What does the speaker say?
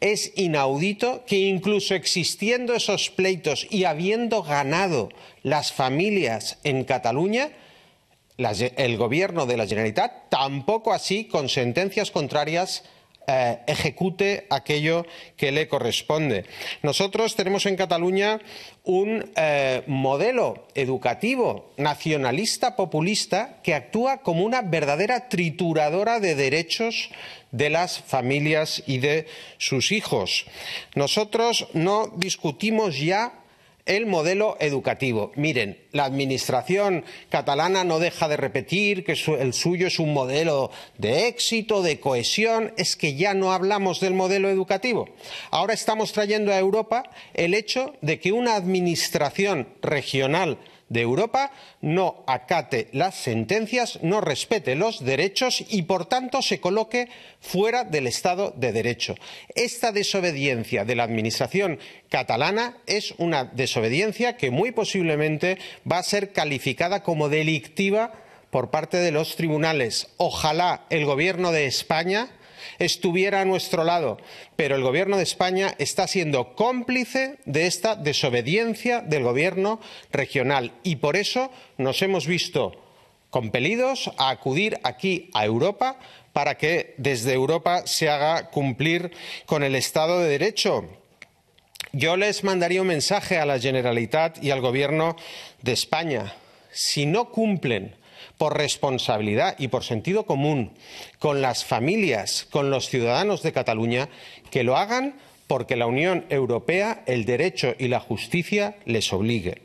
Es inaudito que incluso existiendo esos pleitos y habiendo ganado las familias en Cataluña, el gobierno de la Generalitat tampoco así, con sentencias contrarias, eh, ejecute aquello que le corresponde. Nosotros tenemos en Cataluña un eh, modelo educativo nacionalista populista que actúa como una verdadera trituradora de derechos de las familias y de sus hijos. Nosotros no discutimos ya el modelo educativo. Miren, la Administración catalana no deja de repetir que el suyo es un modelo de éxito, de cohesión. Es que ya no hablamos del modelo educativo. Ahora estamos trayendo a Europa el hecho de que una Administración regional de Europa no acate las sentencias, no respete los derechos y, por tanto, se coloque fuera del Estado de Derecho. Esta desobediencia de la Administración catalana es una desobediencia que muy posiblemente va a ser calificada como delictiva por parte de los tribunales. Ojalá el Gobierno de España estuviera a nuestro lado, pero el Gobierno de España está siendo cómplice de esta desobediencia del Gobierno regional y por eso nos hemos visto compelidos a acudir aquí a Europa para que desde Europa se haga cumplir con el Estado de Derecho. Yo les mandaría un mensaje a la Generalitat y al Gobierno de España. Si no cumplen por responsabilidad y por sentido común con las familias, con los ciudadanos de Cataluña, que lo hagan porque la Unión Europea, el derecho y la justicia les obligue.